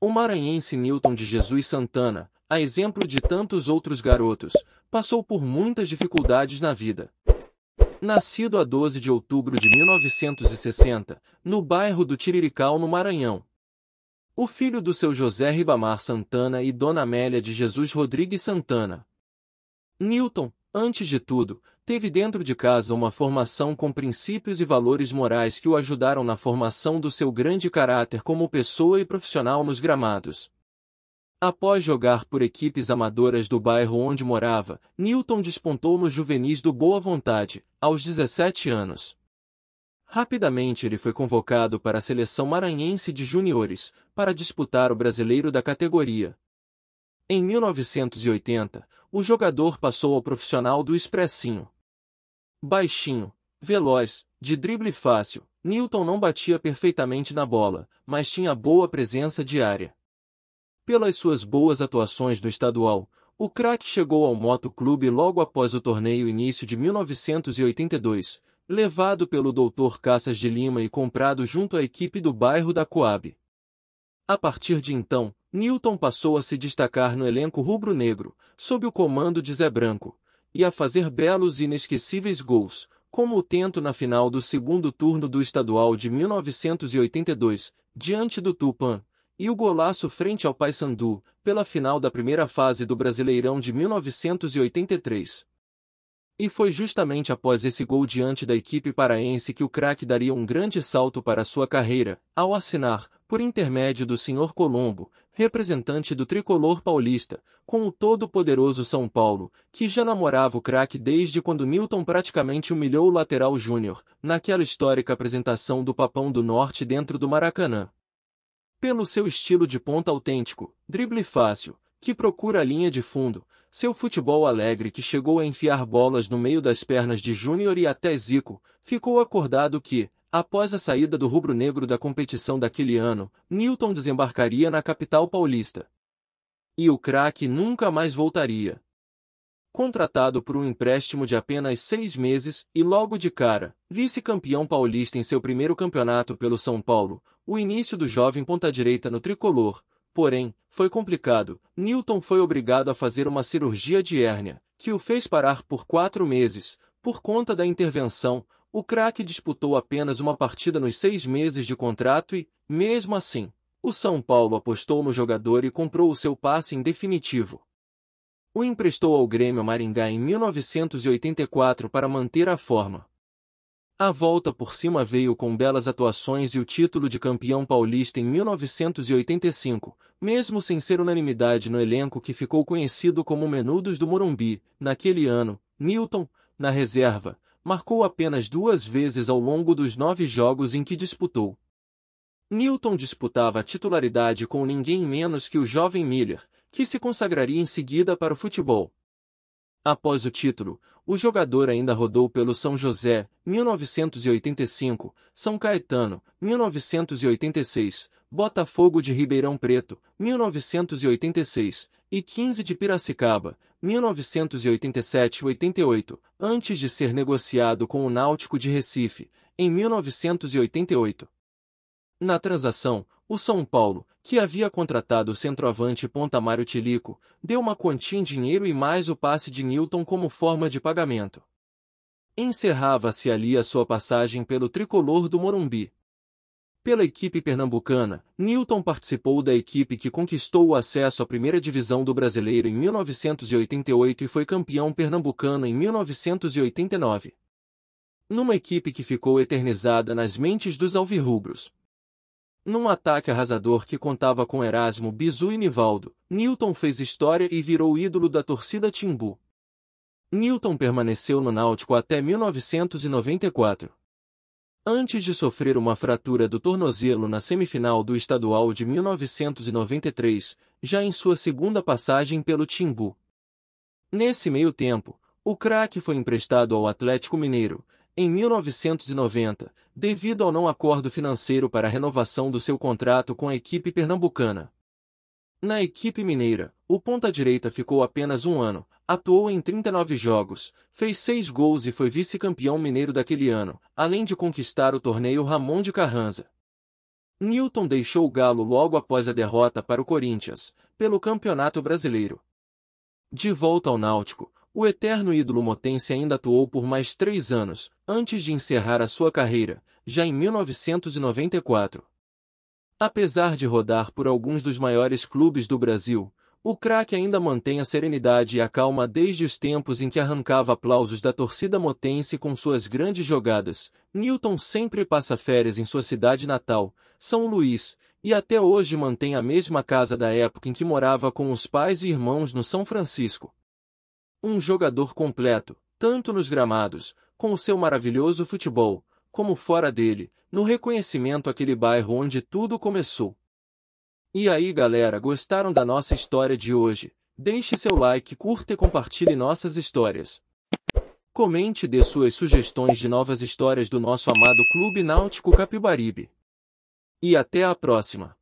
O maranhense Newton de Jesus Santana, a exemplo de tantos outros garotos, passou por muitas dificuldades na vida. Nascido a 12 de outubro de 1960, no bairro do Tirirical, no Maranhão. O filho do seu José Ribamar Santana e Dona Amélia de Jesus Rodrigues Santana. Newton, antes de tudo, Teve dentro de casa uma formação com princípios e valores morais que o ajudaram na formação do seu grande caráter como pessoa e profissional nos gramados. Após jogar por equipes amadoras do bairro onde morava, Newton despontou nos juvenis do Boa Vontade, aos 17 anos. Rapidamente ele foi convocado para a seleção maranhense de juniores, para disputar o brasileiro da categoria. Em 1980, o jogador passou ao profissional do Expressinho. Baixinho, veloz, de drible fácil, Newton não batia perfeitamente na bola, mas tinha boa presença de área. Pelas suas boas atuações no estadual, o craque chegou ao Moto Clube logo após o torneio início de 1982, levado pelo Dr. Caças de Lima e comprado junto à equipe do bairro da Coab. A partir de então, Newton passou a se destacar no elenco rubro-negro, sob o comando de Zé Branco, e a fazer belos e inesquecíveis gols, como o tento na final do segundo turno do estadual de 1982, diante do Tupan, e o golaço frente ao Paysandu, pela final da primeira fase do Brasileirão de 1983. E foi justamente após esse gol diante da equipe paraense que o craque daria um grande salto para sua carreira, ao assinar, por intermédio do Sr. Colombo, representante do tricolor paulista, com o todo-poderoso São Paulo, que já namorava o craque desde quando Milton praticamente humilhou o lateral júnior, naquela histórica apresentação do Papão do Norte dentro do Maracanã. Pelo seu estilo de ponta autêntico, drible fácil, que procura a linha de fundo, seu futebol alegre que chegou a enfiar bolas no meio das pernas de Júnior e até Zico, ficou acordado que, após a saída do rubro-negro da competição daquele ano, Newton desembarcaria na capital paulista. E o craque nunca mais voltaria. Contratado por um empréstimo de apenas seis meses e logo de cara, vice-campeão paulista em seu primeiro campeonato pelo São Paulo, o início do jovem ponta-direita no tricolor, Porém, foi complicado. Newton foi obrigado a fazer uma cirurgia de hérnia, que o fez parar por quatro meses. Por conta da intervenção, o craque disputou apenas uma partida nos seis meses de contrato e, mesmo assim, o São Paulo apostou no jogador e comprou o seu passe em definitivo. O emprestou ao Grêmio Maringá em 1984 para manter a forma. A volta por cima veio com belas atuações e o título de campeão paulista em 1985, mesmo sem ser unanimidade no elenco que ficou conhecido como Menudos do Morumbi. Naquele ano, Newton, na reserva, marcou apenas duas vezes ao longo dos nove jogos em que disputou. Newton disputava a titularidade com ninguém menos que o jovem Miller, que se consagraria em seguida para o futebol. Após o título, o jogador ainda rodou pelo São José, 1985, São Caetano, 1986, Botafogo de Ribeirão Preto, 1986, e 15 de Piracicaba, 1987-88, antes de ser negociado com o Náutico de Recife, em 1988. Na transação, o São Paulo, que havia contratado o centroavante Pontamário Tilico, deu uma quantia em dinheiro e mais o passe de Newton como forma de pagamento. Encerrava-se ali a sua passagem pelo tricolor do Morumbi. Pela equipe pernambucana, Newton participou da equipe que conquistou o acesso à primeira divisão do brasileiro em 1988 e foi campeão pernambucano em 1989. Numa equipe que ficou eternizada nas mentes dos alvirrubros, num ataque arrasador que contava com Erasmo Bizu e Nivaldo, Newton fez história e virou ídolo da torcida Timbu. Newton permaneceu no Náutico até 1994. Antes de sofrer uma fratura do tornozelo na semifinal do estadual de 1993, já em sua segunda passagem pelo Timbu. Nesse meio tempo, o craque foi emprestado ao Atlético Mineiro, em 1990, devido ao não acordo financeiro para a renovação do seu contrato com a equipe pernambucana. Na equipe mineira, o ponta-direita ficou apenas um ano, atuou em 39 jogos, fez seis gols e foi vice-campeão mineiro daquele ano, além de conquistar o torneio Ramon de Carranza. Newton deixou o Galo logo após a derrota para o Corinthians, pelo Campeonato Brasileiro. De volta ao Náutico, o eterno ídolo motense ainda atuou por mais três anos, antes de encerrar a sua carreira, já em 1994. Apesar de rodar por alguns dos maiores clubes do Brasil, o craque ainda mantém a serenidade e a calma desde os tempos em que arrancava aplausos da torcida motense com suas grandes jogadas. Newton sempre passa férias em sua cidade natal, São Luís, e até hoje mantém a mesma casa da época em que morava com os pais e irmãos no São Francisco. Um jogador completo, tanto nos gramados, com o seu maravilhoso futebol, como fora dele, no reconhecimento àquele bairro onde tudo começou. E aí galera, gostaram da nossa história de hoje? Deixe seu like, curta e compartilhe nossas histórias. Comente e dê suas sugestões de novas histórias do nosso amado Clube Náutico Capibaribe. E até a próxima!